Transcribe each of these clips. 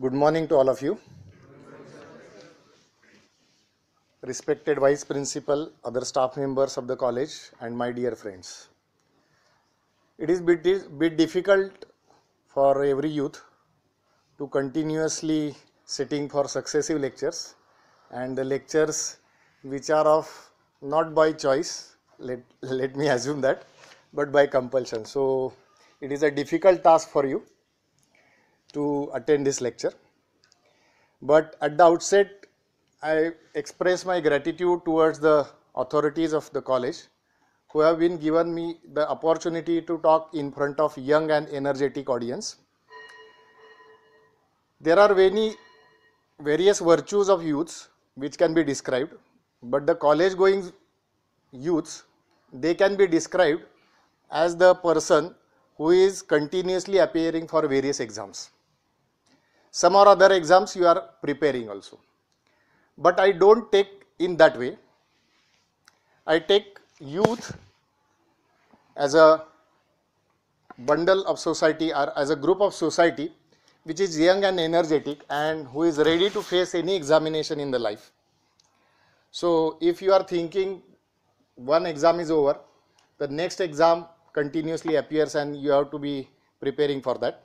Good morning to all of you. Respected Vice Principal, other staff members of the college, and my dear friends. It is bit, bit difficult for every youth to continuously sitting for successive lectures and the lectures which are of not by choice, let, let me assume that, but by compulsion. So, it is a difficult task for you to attend this lecture. But at the outset, I express my gratitude towards the authorities of the college who have been given me the opportunity to talk in front of young and energetic audience. There are many various virtues of youths which can be described, but the college going youths, they can be described as the person who is continuously appearing for various exams some or other exams you are preparing also. But I don't take in that way. I take youth as a bundle of society or as a group of society which is young and energetic and who is ready to face any examination in the life. So if you are thinking one exam is over, the next exam continuously appears and you have to be preparing for that.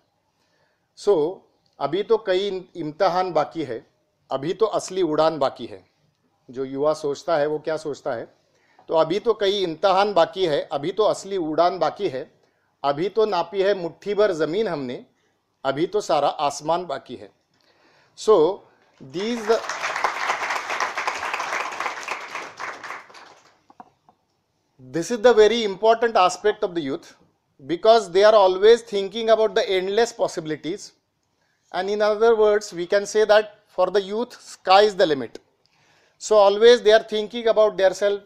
So अभी तो कई इम्तहान बाकी है अभी तो असली उड़ान बाकी है जो युवा सोचता है वो क्या सोचता है तो अभी तो कई इम्तहान बाकी है अभी तो असली उड़ान बाकी है अभी तो नापी है मुट्ठी भर ज़मीन हमने अभी तो सारा आसमान बाकी है so these this is the very important aspect of the youth because they are always thinking about the endless possibilities and in other words we can say that for the youth sky is the limit. So always they are thinking about their self,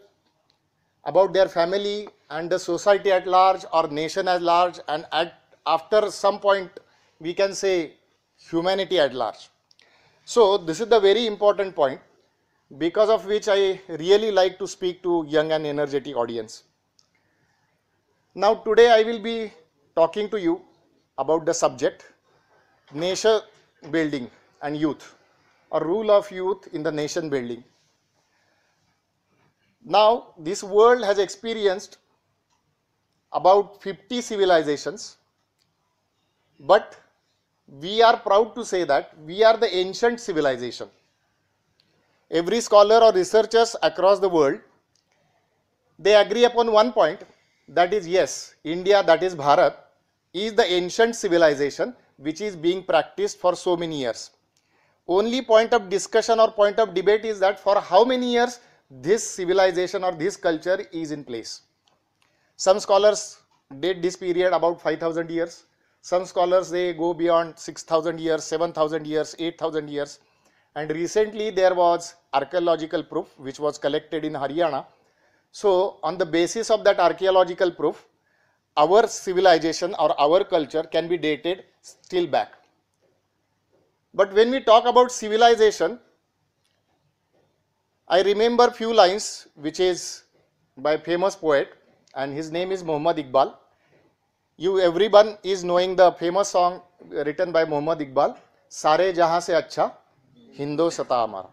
about their family and the society at large or nation at large and at after some point we can say humanity at large. So this is the very important point because of which I really like to speak to young and energetic audience. Now today I will be talking to you about the subject nation building and youth or rule of youth in the nation building. Now this world has experienced about 50 civilizations but we are proud to say that we are the ancient civilization. Every scholar or researchers across the world, they agree upon one point that is yes, India that is Bharat is the ancient civilization which is being practiced for so many years. Only point of discussion or point of debate is that for how many years this civilization or this culture is in place. Some scholars date this period about 5000 years. Some scholars they go beyond 6000 years, 7000 years, 8000 years. And recently there was archaeological proof which was collected in Haryana. So on the basis of that archaeological proof, our civilization or our culture can be dated still back. But when we talk about civilization, I remember few lines which is by famous poet and his name is mohammad Iqbal. You everyone is knowing the famous song written by mohammad Iqbal, Sare Jahan Se Acha, Hindo Sata Amara.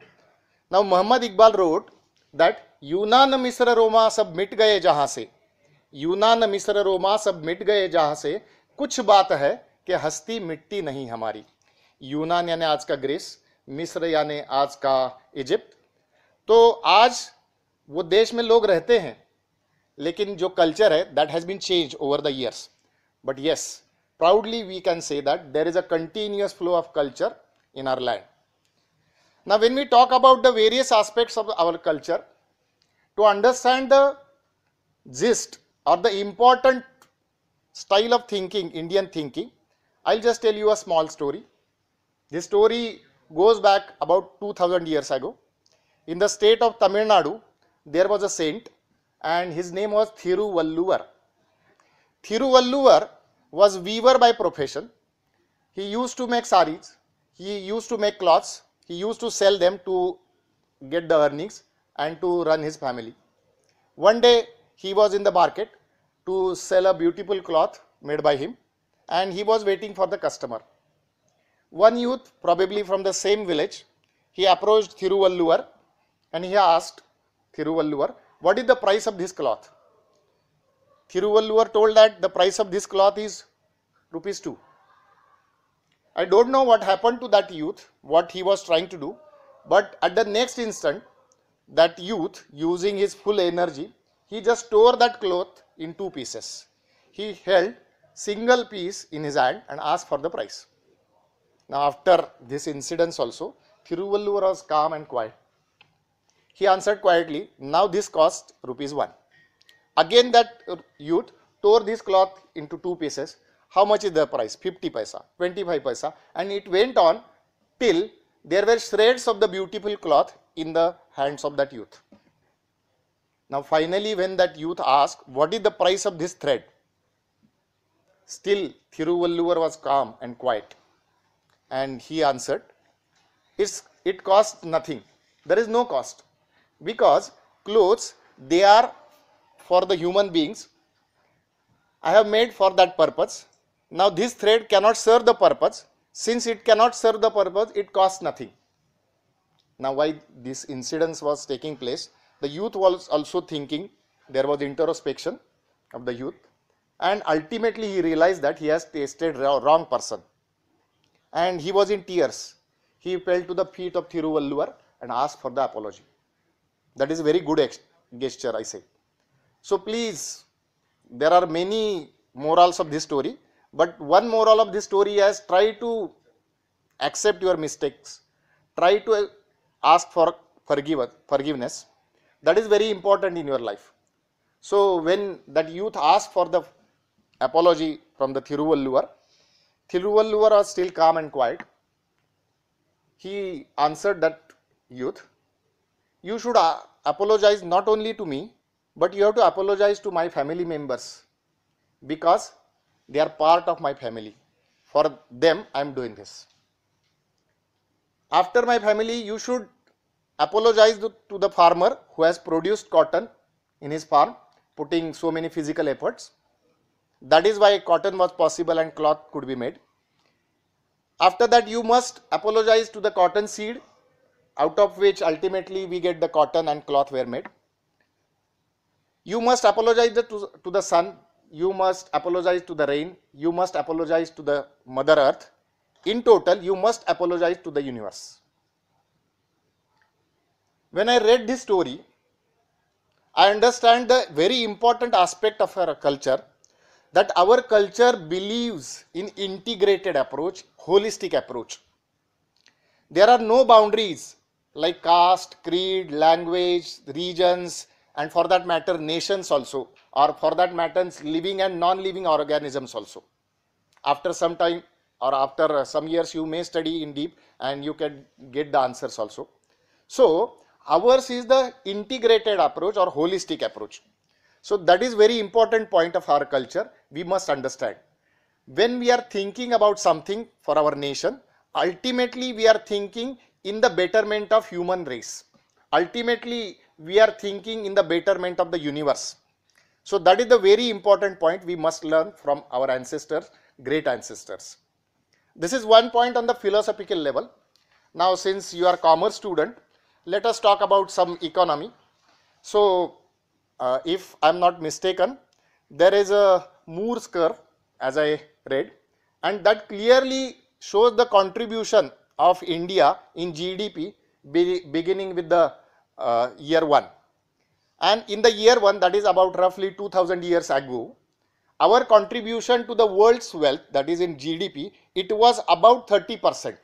Now mohammad Iqbal wrote that Yunan Misra Roma sab mit gaye jahan se. यूनान मिस्र रोमा सब मिट गए जहां से कुछ बात है कि हस्ती मिटती नहीं हमारी यूनान यानी आज का ग्रीस मिस्र यानी आज का इजिप्त तो आज वो देश में लोग रहते हैं लेकिन जो कल्चर है that has been change over the years but yes proudly we can say that there is a continuous flow of culture in our land ना when we talk about the various aspects of our culture to understand the gist or the important style of thinking, Indian thinking, I'll just tell you a small story. This story goes back about 2000 years ago. In the state of Tamil Nadu, there was a saint and his name was Thiru Thiruvalluvar was weaver by profession. He used to make saris, he used to make cloths, he used to sell them to get the earnings and to run his family. One day he was in the market to sell a beautiful cloth made by him and he was waiting for the customer. One youth, probably from the same village, he approached Thiruvalluvar and he asked Thiruvalluvar, what is the price of this cloth? Thiruvalluvar told that the price of this cloth is rupees 2. I don't know what happened to that youth, what he was trying to do, but at the next instant, that youth, using his full energy, he just tore that cloth in two pieces. He held single piece in his hand and asked for the price. Now after this incident also, Thiruvalluvar was calm and quiet. He answered quietly, now this cost rupees 1. Again that youth tore this cloth into two pieces. How much is the price? 50 paisa, 25 paisa and it went on till there were shreds of the beautiful cloth in the hands of that youth. Now finally when that youth asked, what is the price of this thread? Still Thiruvalluvar was calm and quiet and he answered, it's, it costs nothing. There is no cost because clothes they are for the human beings. I have made for that purpose. Now this thread cannot serve the purpose. Since it cannot serve the purpose, it costs nothing. Now why this incidence was taking place? The youth was also thinking, there was introspection of the youth and ultimately he realized that he has tasted wrong person and he was in tears. He fell to the feet of Thiruvalluvar and asked for the apology. That is a very good gesture I say. So please, there are many morals of this story but one moral of this story is try to accept your mistakes, try to uh, ask for forgiveness that is very important in your life so when that youth asked for the apology from the Thiruvalluvar Thiruvalluvar was still calm and quiet he answered that youth you should uh, apologize not only to me but you have to apologize to my family members because they are part of my family for them i am doing this after my family you should apologized to the farmer who has produced cotton in his farm putting so many physical efforts. That is why cotton was possible and cloth could be made. After that you must apologize to the cotton seed out of which ultimately we get the cotton and cloth were made. You must apologize to, to the sun, you must apologize to the rain, you must apologize to the mother earth. In total you must apologize to the universe. When I read this story, I understand the very important aspect of our culture that our culture believes in integrated approach, holistic approach. There are no boundaries like caste, creed, language, regions, and for that matter, nations also, or for that matter, living and non living organisms also. After some time or after some years, you may study in deep and you can get the answers also. So, Ours is the integrated approach or holistic approach. So that is very important point of our culture. We must understand. When we are thinking about something for our nation, ultimately we are thinking in the betterment of human race. Ultimately, we are thinking in the betterment of the universe. So that is the very important point we must learn from our ancestors, great ancestors. This is one point on the philosophical level. Now, since you are commerce student, let us talk about some economy. So, uh, if I am not mistaken, there is a Moore's curve as I read and that clearly shows the contribution of India in GDP be beginning with the uh, year 1. And in the year 1 that is about roughly 2000 years ago, our contribution to the world's wealth that is in GDP, it was about 30 percent.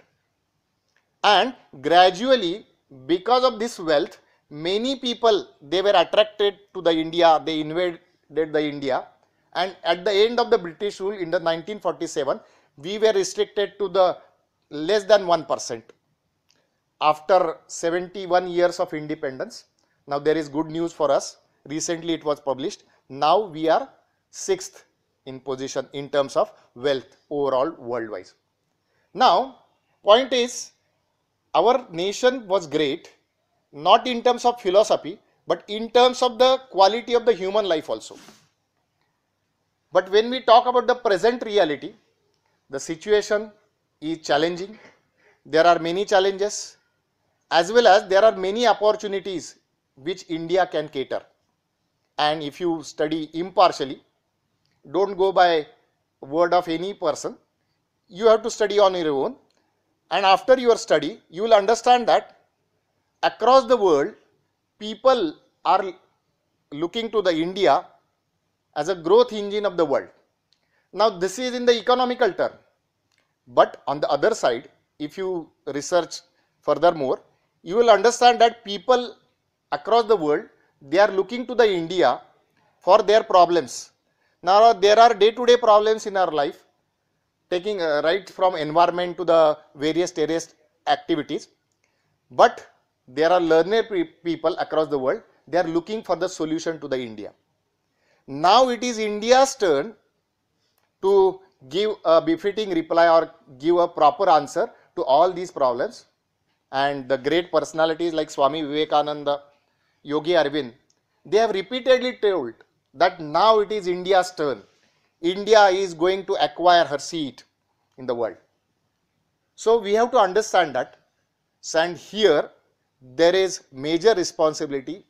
And gradually because of this wealth many people they were attracted to the India they invaded the India and at the end of the British rule in the 1947 we were restricted to the less than 1 percent after 71 years of independence now there is good news for us recently it was published now we are sixth in position in terms of wealth overall worldwide now point is our nation was great not in terms of philosophy but in terms of the quality of the human life also. But when we talk about the present reality, the situation is challenging. There are many challenges as well as there are many opportunities which India can cater. And if you study impartially, don't go by word of any person. You have to study on your own and after your study you will understand that across the world people are looking to the India as a growth engine of the world. Now this is in the economical term but on the other side if you research furthermore you will understand that people across the world they are looking to the India for their problems. Now there are day to day problems in our life taking uh, right from environment to the various terrorist activities. But there are learned people across the world, they are looking for the solution to the India. Now it is India's turn to give a befitting reply or give a proper answer to all these problems. And the great personalities like Swami Vivekananda, Yogi Arvind, they have repeatedly told that now it is India's turn. India is going to acquire her seat in the world. So we have to understand that and here there is major responsibility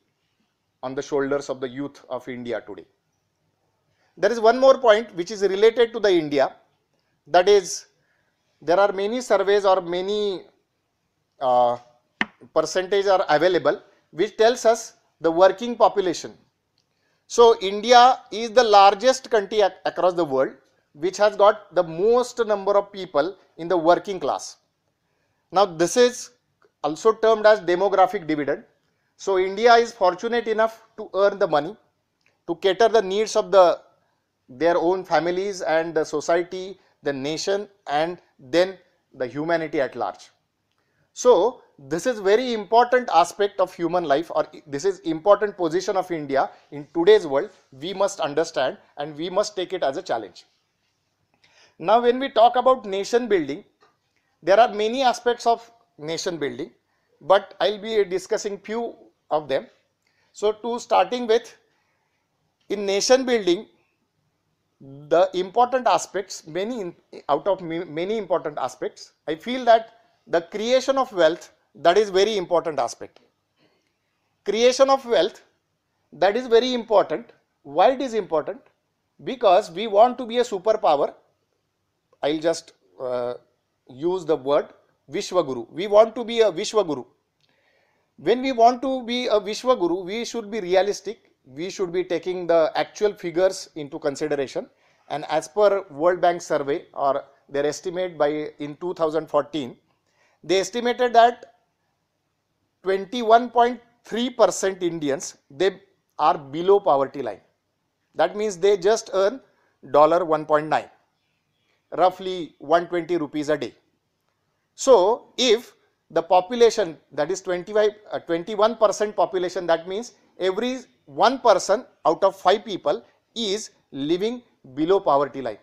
on the shoulders of the youth of India today. There is one more point which is related to the India that is there are many surveys or many uh, percentage are available which tells us the working population so India is the largest country ac across the world which has got the most number of people in the working class. Now this is also termed as demographic dividend. So India is fortunate enough to earn the money to cater the needs of the their own families and the society, the nation and then the humanity at large. So this is very important aspect of human life or this is important position of India in today's world. We must understand and we must take it as a challenge. Now when we talk about nation building, there are many aspects of nation building but I'll be discussing few of them. So to starting with in nation building the important aspects many out of many important aspects I feel that the creation of wealth that is very important aspect creation of wealth that is very important why it is important because we want to be a superpower i'll just uh, use the word vishwaguru we want to be a vishwaguru when we want to be a vishwaguru we should be realistic we should be taking the actual figures into consideration and as per world bank survey or their estimate by in 2014 they estimated that 21.3% Indians, they are below poverty line. That means they just earn dollar 1.9, roughly 120 rupees a day. So if the population that is 21% uh, population, that means every one person out of five people is living below poverty line.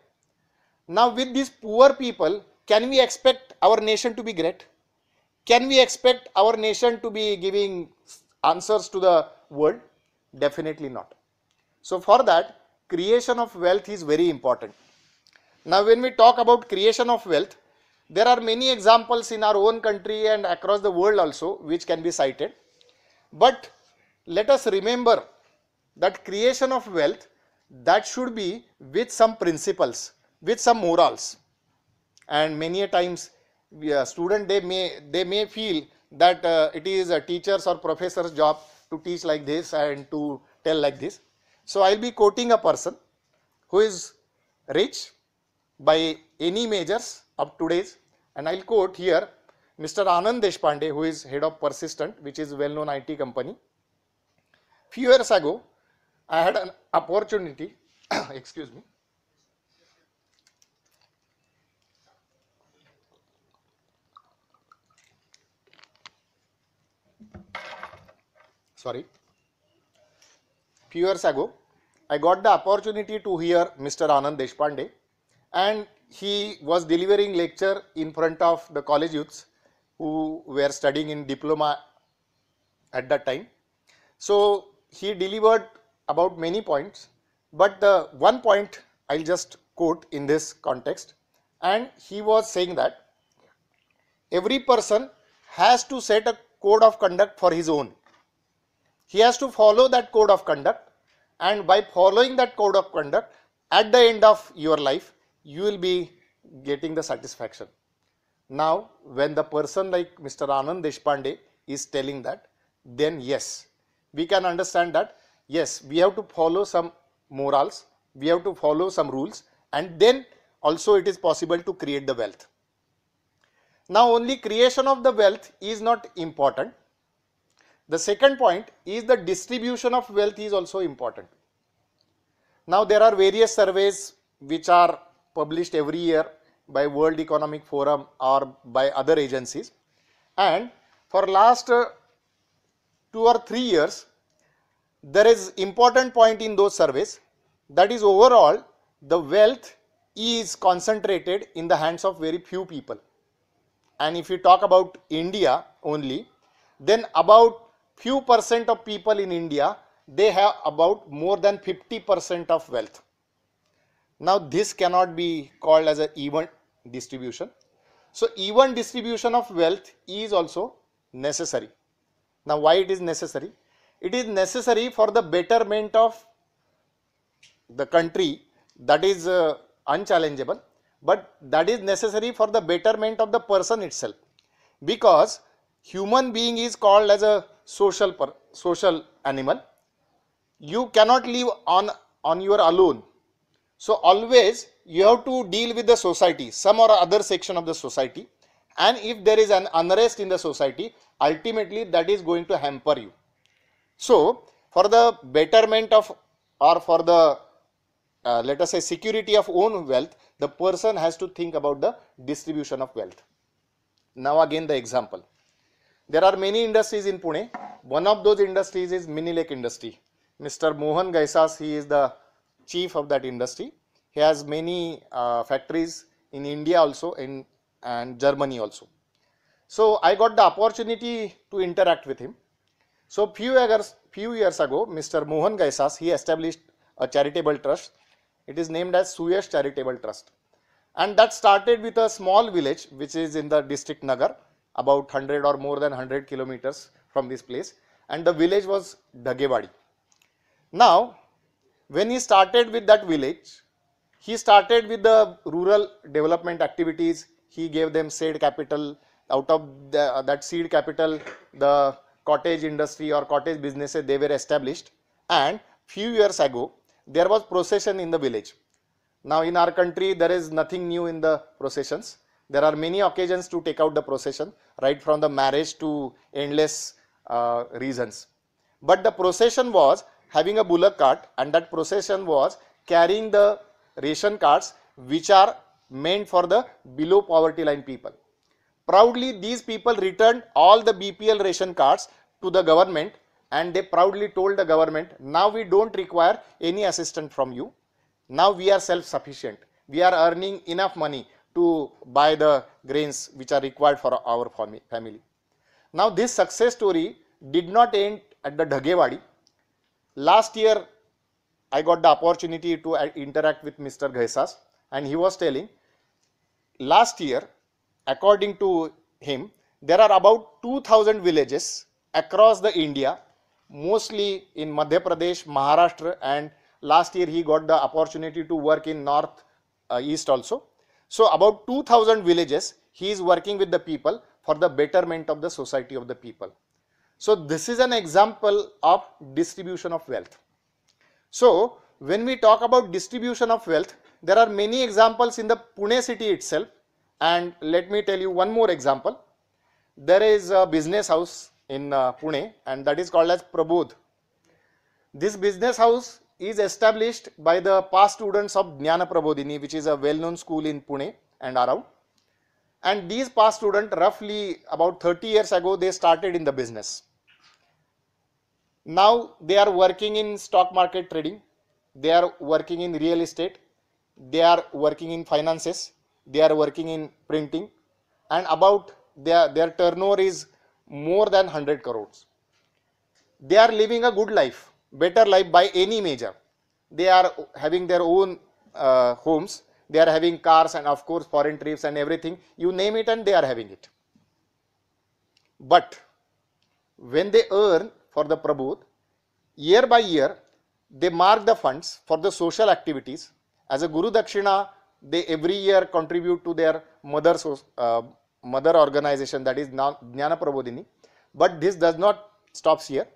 Now with these poor people, can we expect our nation to be great? Can we expect our nation to be giving answers to the world? Definitely not. So for that, creation of wealth is very important. Now when we talk about creation of wealth, there are many examples in our own country and across the world also which can be cited. But let us remember that creation of wealth that should be with some principles, with some morals. And many a times yeah, student they may they may feel that uh, it is a teacher's or professor's job to teach like this and to tell like this. So I will be quoting a person who is rich by any measures of today's, and I will quote here Mr. Anand Deshpande who is head of Persistent which is well known IT company. Few years ago I had an opportunity excuse me sorry, few years ago, I got the opportunity to hear Mr. Anand Deshpande and he was delivering lecture in front of the college youths who were studying in diploma at that time. So he delivered about many points, but the one point I'll just quote in this context and he was saying that every person has to set a code of conduct for his own he has to follow that code of conduct and by following that code of conduct at the end of your life you will be getting the satisfaction. Now when the person like Mr. Anand Deshpande is telling that then yes we can understand that yes we have to follow some morals we have to follow some rules and then also it is possible to create the wealth. Now only creation of the wealth is not important the second point is the distribution of wealth is also important. Now there are various surveys which are published every year by World Economic Forum or by other agencies and for last uh, two or three years there is important point in those surveys that is overall the wealth is concentrated in the hands of very few people and if you talk about India only then about few percent of people in India, they have about more than 50% of wealth. Now this cannot be called as an even distribution. So even distribution of wealth is also necessary. Now why it is necessary? It is necessary for the betterment of the country that is uh, unchallengeable but that is necessary for the betterment of the person itself because human being is called as a social per, social animal you cannot live on on your alone so always you have to deal with the society some or other section of the society and if there is an unrest in the society ultimately that is going to hamper you so for the betterment of or for the uh, let us say security of own wealth the person has to think about the distribution of wealth now again the example there are many industries in Pune. One of those industries is mini lake industry. Mr. Mohan Gaisas, he is the chief of that industry. He has many uh, factories in India also in, and Germany also. So I got the opportunity to interact with him. So few years, few years ago, Mr. Mohan Gaisas, he established a charitable trust. It is named as Suyash Charitable Trust. And that started with a small village which is in the district Nagar about 100 or more than 100 kilometers from this place and the village was Dhagewadi. Now, when he started with that village, he started with the rural development activities, he gave them seed capital, out of the, uh, that seed capital, the cottage industry or cottage businesses, they were established and few years ago, there was procession in the village. Now in our country, there is nothing new in the processions. There are many occasions to take out the procession, right from the marriage to endless uh, reasons. But the procession was having a bullock cart and that procession was carrying the ration carts which are meant for the below poverty line people. Proudly these people returned all the BPL ration cards to the government and they proudly told the government now we don't require any assistance from you. Now we are self-sufficient. We are earning enough money to buy the grains which are required for our family. Now this success story did not end at the Dhagewadi. Last year I got the opportunity to uh, interact with Mr. Ghaisas and he was telling last year according to him there are about 2000 villages across the India mostly in Madhya Pradesh, Maharashtra and last year he got the opportunity to work in north uh, east also so about 2000 villages, he is working with the people for the betterment of the society of the people. So this is an example of distribution of wealth. So when we talk about distribution of wealth, there are many examples in the Pune city itself. And let me tell you one more example. There is a business house in uh, Pune and that is called as Prabodh. This business house is established by the past students of Jnana Prabodhini, which is a well-known school in Pune and around. And these past students, roughly about 30 years ago, they started in the business. Now they are working in stock market trading, they are working in real estate, they are working in finances, they are working in printing, and about their, their turnover is more than 100 crores. They are living a good life better life by any measure. They are having their own uh, homes, they are having cars and of course foreign trips and everything, you name it and they are having it. But when they earn for the Prabhu, year by year, they mark the funds for the social activities. As a Guru Dakshina, they every year contribute to their mother, uh, mother organization that is Jnana Prabodhini. But this does not stops here.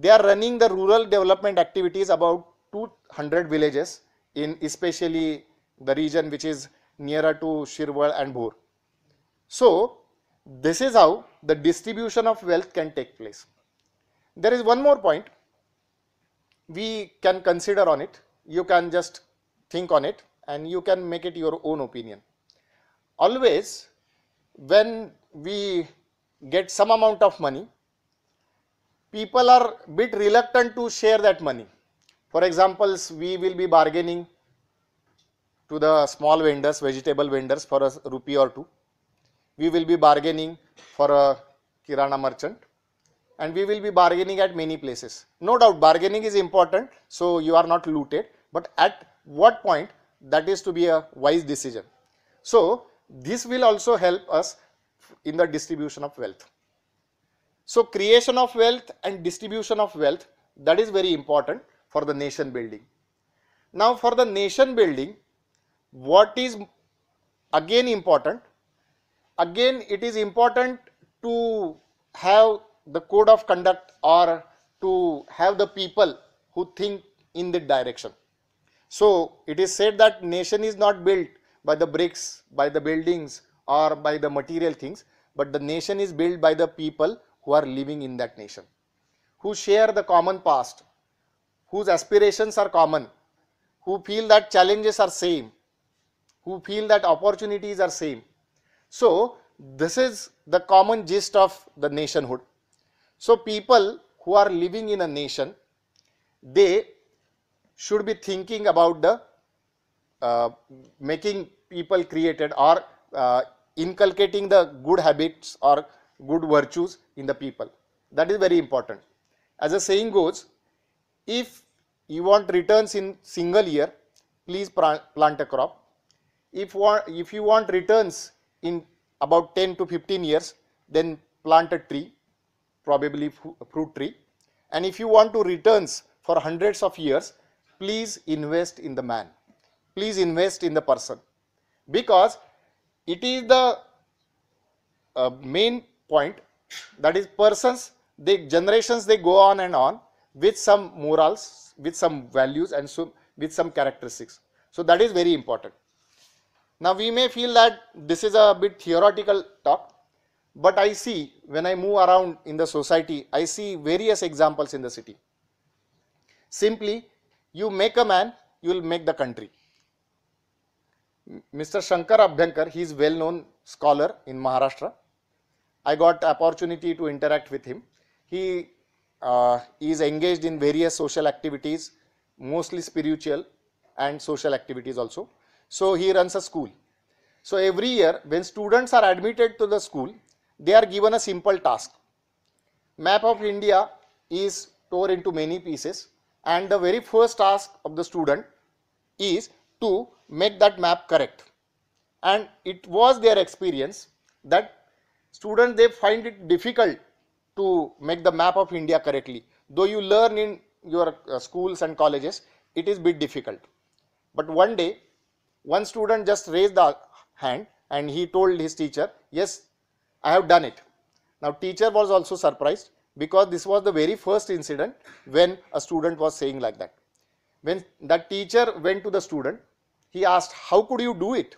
They are running the rural development activities about 200 villages in especially the region which is nearer to Shirwal and Bhur. So, this is how the distribution of wealth can take place. There is one more point we can consider on it. You can just think on it and you can make it your own opinion. Always when we get some amount of money, people are bit reluctant to share that money. For example, we will be bargaining to the small vendors, vegetable vendors for a rupee or two. We will be bargaining for a Kirana merchant and we will be bargaining at many places. No doubt bargaining is important so you are not looted but at what point that is to be a wise decision. So this will also help us in the distribution of wealth. So creation of wealth and distribution of wealth that is very important for the nation building. Now for the nation building what is again important again it is important to have the code of conduct or to have the people who think in the direction. So it is said that nation is not built by the bricks, by the buildings or by the material things, but the nation is built by the people who are living in that nation, who share the common past, whose aspirations are common, who feel that challenges are same, who feel that opportunities are same. So, this is the common gist of the nationhood. So, people who are living in a nation, they should be thinking about the uh, making people created or uh, inculcating the good habits or good virtues in the people. That is very important. As the saying goes, if you want returns in single year, please plant a crop. If, if you want returns in about 10 to 15 years, then plant a tree, probably fruit tree. And if you want to returns for hundreds of years, please invest in the man. Please invest in the person. Because it is the uh, main point that is persons the generations they go on and on with some morals with some values and so with some characteristics so that is very important now we may feel that this is a bit theoretical talk but i see when i move around in the society i see various examples in the city simply you make a man you will make the country mr shankar abhyankar he is well known scholar in maharashtra I got opportunity to interact with him. He uh, is engaged in various social activities, mostly spiritual and social activities also. So he runs a school. So every year when students are admitted to the school, they are given a simple task. Map of India is tore into many pieces and the very first task of the student is to make that map correct. And it was their experience that students they find it difficult to make the map of India correctly. Though you learn in your uh, schools and colleges, it is bit difficult. But one day, one student just raised the hand and he told his teacher, yes, I have done it. Now teacher was also surprised because this was the very first incident when a student was saying like that. When that teacher went to the student, he asked, how could you do it?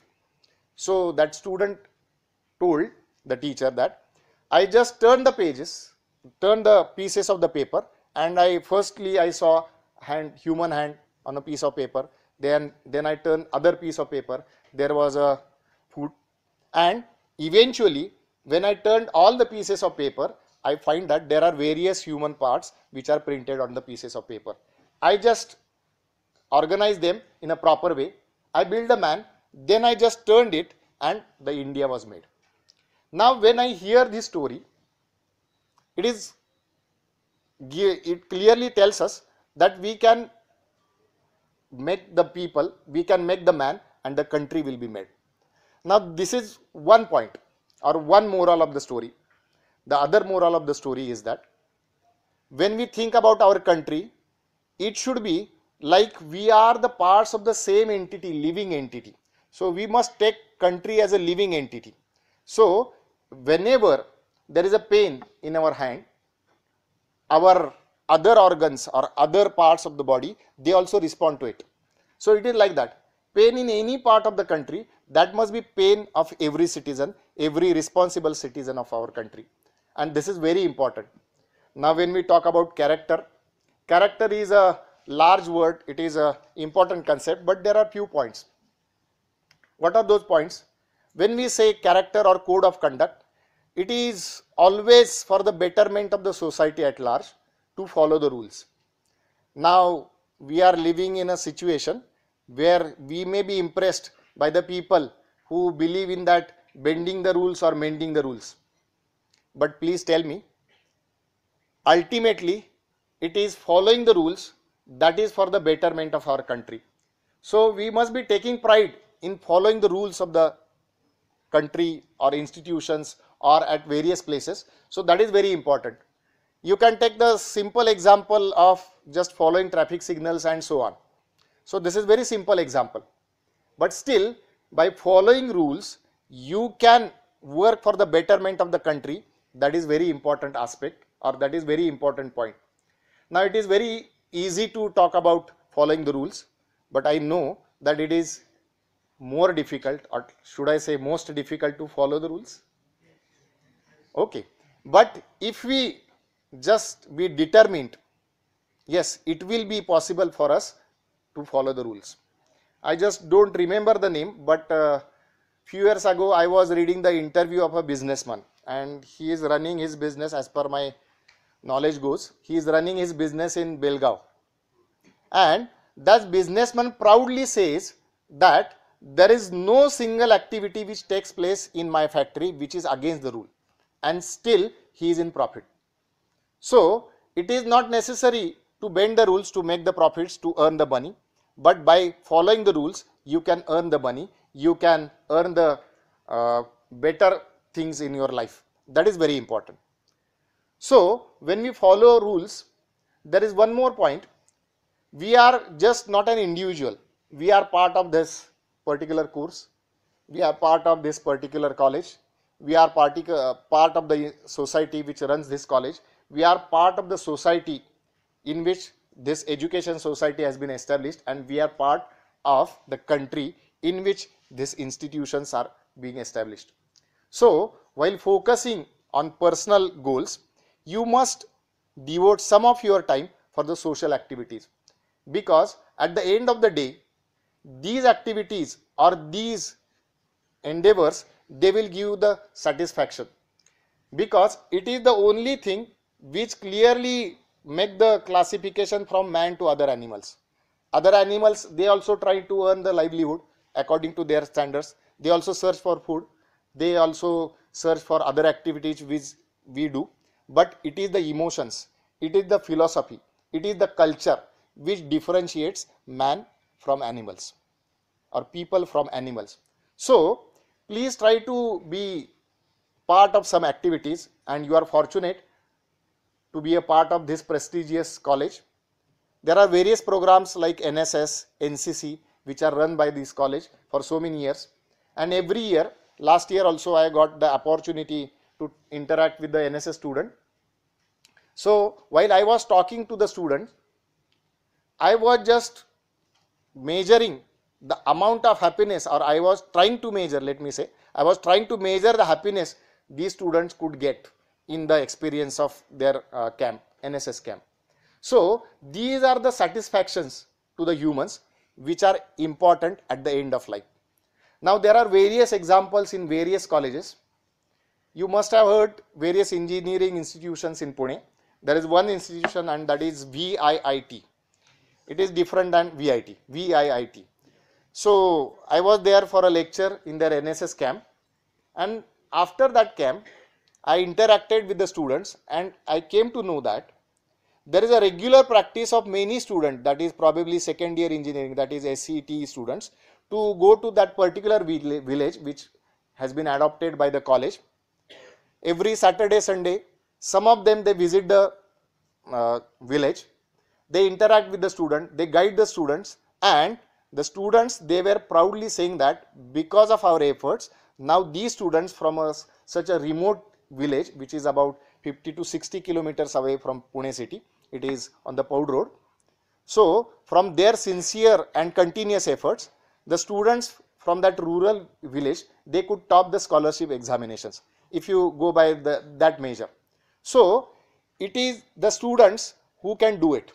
So that student told the teacher that I just turned the pages, turned the pieces of the paper and I firstly I saw hand, human hand on a piece of paper. Then, then I turned other piece of paper. There was a foot and eventually when I turned all the pieces of paper, I find that there are various human parts which are printed on the pieces of paper. I just organize them in a proper way. I build a man, then I just turned it and the India was made. Now when I hear this story, it is it clearly tells us that we can make the people, we can make the man and the country will be made. Now this is one point or one moral of the story. The other moral of the story is that when we think about our country, it should be like we are the parts of the same entity, living entity. So we must take country as a living entity. So whenever there is a pain in our hand, our other organs or other parts of the body, they also respond to it. So it is like that. Pain in any part of the country, that must be pain of every citizen, every responsible citizen of our country. And this is very important. Now when we talk about character, character is a large word, it is a important concept, but there are few points. What are those points? When we say character or code of conduct, it is always for the betterment of the society at large to follow the rules. Now, we are living in a situation where we may be impressed by the people who believe in that bending the rules or mending the rules. But please tell me, ultimately, it is following the rules that is for the betterment of our country. So, we must be taking pride in following the rules of the country or institutions or at various places. So that is very important. You can take the simple example of just following traffic signals and so on. So this is very simple example. But still by following rules you can work for the betterment of the country that is very important aspect or that is very important point. Now it is very easy to talk about following the rules but I know that it is more difficult or should I say most difficult to follow the rules okay but if we just be determined yes it will be possible for us to follow the rules i just don't remember the name but uh, few years ago i was reading the interview of a businessman and he is running his business as per my knowledge goes he is running his business in belgaum and that businessman proudly says that there is no single activity which takes place in my factory which is against the rule and still he is in profit. So, it is not necessary to bend the rules to make the profits to earn the money, but by following the rules you can earn the money, you can earn the uh, better things in your life. That is very important. So, when we follow rules, there is one more point. We are just not an individual. We are part of this particular course. We are part of this particular college we are uh, part of the society which runs this college. We are part of the society in which this education society has been established and we are part of the country in which these institutions are being established. So, while focusing on personal goals, you must devote some of your time for the social activities because at the end of the day, these activities or these endeavors they will give the satisfaction because it is the only thing which clearly make the classification from man to other animals other animals they also try to earn the livelihood according to their standards they also search for food they also search for other activities which we do but it is the emotions it is the philosophy it is the culture which differentiates man from animals or people from animals so please try to be part of some activities and you are fortunate to be a part of this prestigious college. There are various programs like NSS, NCC which are run by this college for so many years and every year last year also I got the opportunity to interact with the NSS student. So while I was talking to the student I was just measuring the amount of happiness or I was trying to measure, let me say, I was trying to measure the happiness these students could get in the experience of their uh, camp, NSS camp. So, these are the satisfactions to the humans which are important at the end of life. Now, there are various examples in various colleges. You must have heard various engineering institutions in Pune. There is one institution and that is VIIT. It is different than VIT, VIIT. So, I was there for a lecture in their NSS camp and after that camp I interacted with the students and I came to know that there is a regular practice of many students that is probably second year engineering that is SCT students to go to that particular village which has been adopted by the college. Every Saturday, Sunday some of them they visit the uh, village, they interact with the student, they guide the students and the students they were proudly saying that because of our efforts now these students from a, such a remote village which is about 50 to 60 kilometers away from Pune city it is on the Poud road so from their sincere and continuous efforts the students from that rural village they could top the scholarship examinations if you go by the, that measure so it is the students who can do it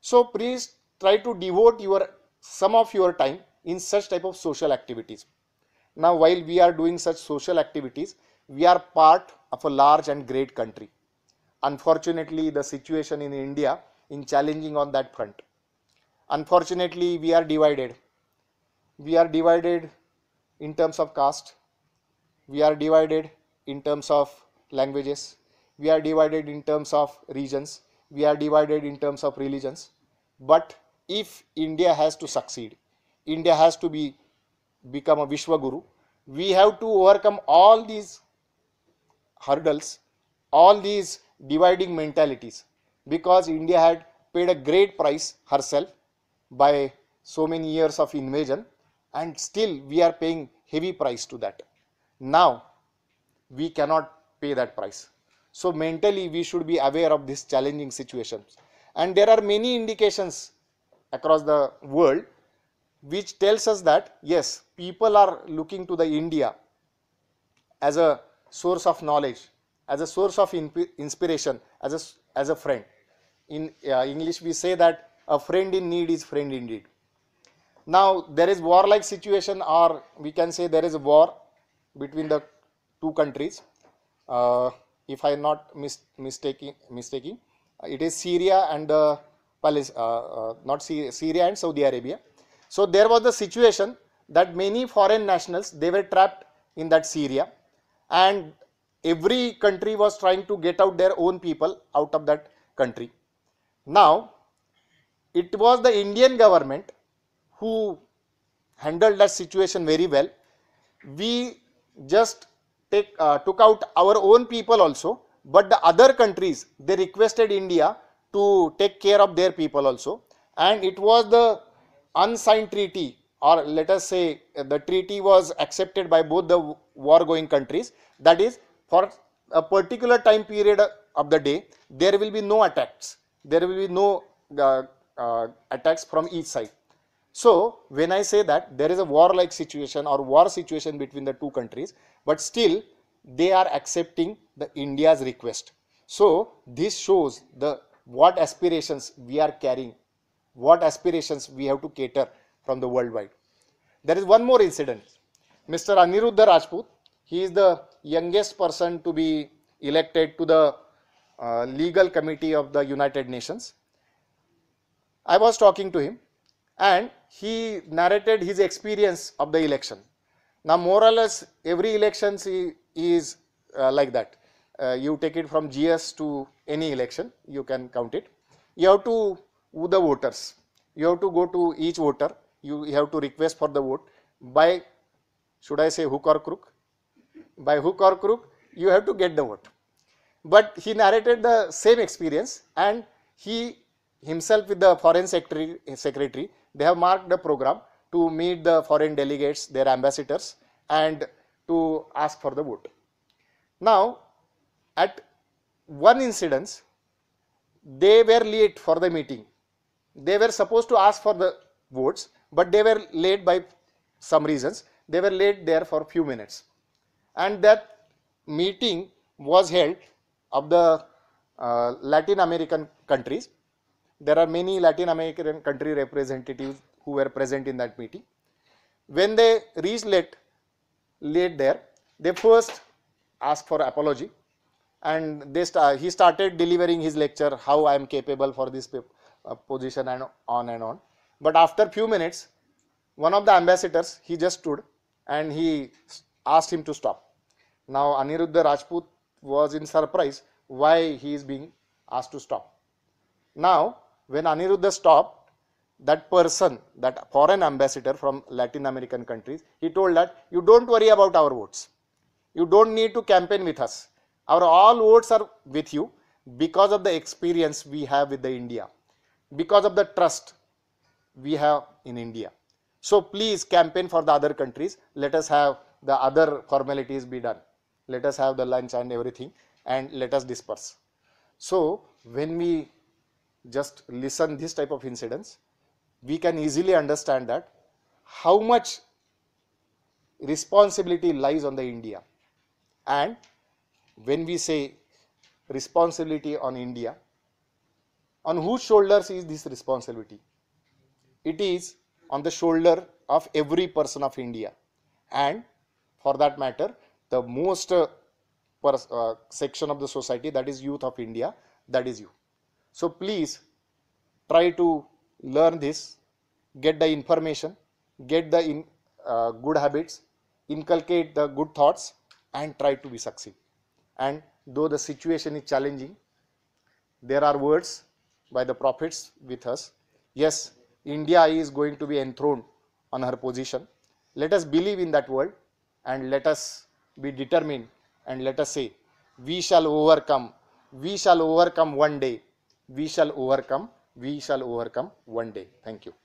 so please try to devote your some of your time in such type of social activities. Now while we are doing such social activities, we are part of a large and great country. Unfortunately, the situation in India is challenging on that front. Unfortunately, we are divided. We are divided in terms of caste. We are divided in terms of languages. We are divided in terms of regions. We are divided in terms of religions. But if India has to succeed, India has to be become a Vishwaguru, we have to overcome all these hurdles, all these dividing mentalities because India had paid a great price herself by so many years of invasion and still we are paying heavy price to that. Now we cannot pay that price. So mentally we should be aware of this challenging situation, and there are many indications across the world which tells us that yes people are looking to the India as a source of knowledge as a source of inspiration as a, as a friend in uh, English we say that a friend in need is friend indeed now there is warlike situation or we can say there is a war between the two countries uh, if I am not mis mistaking mistaking it is Syria and the uh, uh, not Syria and Saudi Arabia. So there was the situation that many foreign nationals, they were trapped in that Syria and every country was trying to get out their own people out of that country. Now, it was the Indian government who handled that situation very well. We just take, uh, took out our own people also, but the other countries, they requested India to take care of their people also and it was the unsigned treaty or let us say the treaty was accepted by both the war going countries that is for a particular time period of the day there will be no attacks there will be no uh, uh, attacks from each side so when i say that there is a war like situation or war situation between the two countries but still they are accepting the india's request so this shows the what aspirations we are carrying, what aspirations we have to cater from the worldwide. There is one more incident. Mr. Aniruddha Rajput, he is the youngest person to be elected to the uh, legal committee of the United Nations. I was talking to him and he narrated his experience of the election. Now more or less every election he, he is uh, like that. Uh, you take it from GS to any election, you can count it. You have to woo the voters. You have to go to each voter. You, you have to request for the vote by, should I say hook or crook? By hook or crook, you have to get the vote. But he narrated the same experience and he himself with the foreign secretary, secretary they have marked a program to meet the foreign delegates, their ambassadors and to ask for the vote. Now, at one incidence they were late for the meeting they were supposed to ask for the votes but they were late by some reasons they were late there for few minutes and that meeting was held of the uh, latin american countries there are many latin american country representatives who were present in that meeting when they reached late late there they first asked for apology and they he started delivering his lecture how I am capable for this uh, position and on and on. But after few minutes, one of the ambassadors he just stood and he asked him to stop. Now Aniruddha Rajput was in surprise why he is being asked to stop. Now when Aniruddha stopped, that person, that foreign ambassador from Latin American countries, he told that you don't worry about our votes. You don't need to campaign with us our all votes are with you because of the experience we have with the India, because of the trust we have in India. So please campaign for the other countries. Let us have the other formalities be done. Let us have the lunch and everything and let us disperse. So when we just listen this type of incidents, we can easily understand that how much responsibility lies on the India and when we say responsibility on India, on whose shoulders is this responsibility? It is on the shoulder of every person of India and for that matter the most uh, per, uh, section of the society that is youth of India that is you. So please try to learn this, get the information, get the in, uh, good habits, inculcate the good thoughts and try to be succeed and though the situation is challenging, there are words by the prophets with us. Yes, India is going to be enthroned on her position. Let us believe in that word and let us be determined and let us say, we shall overcome, we shall overcome one day, we shall overcome, we shall overcome one day. Thank you.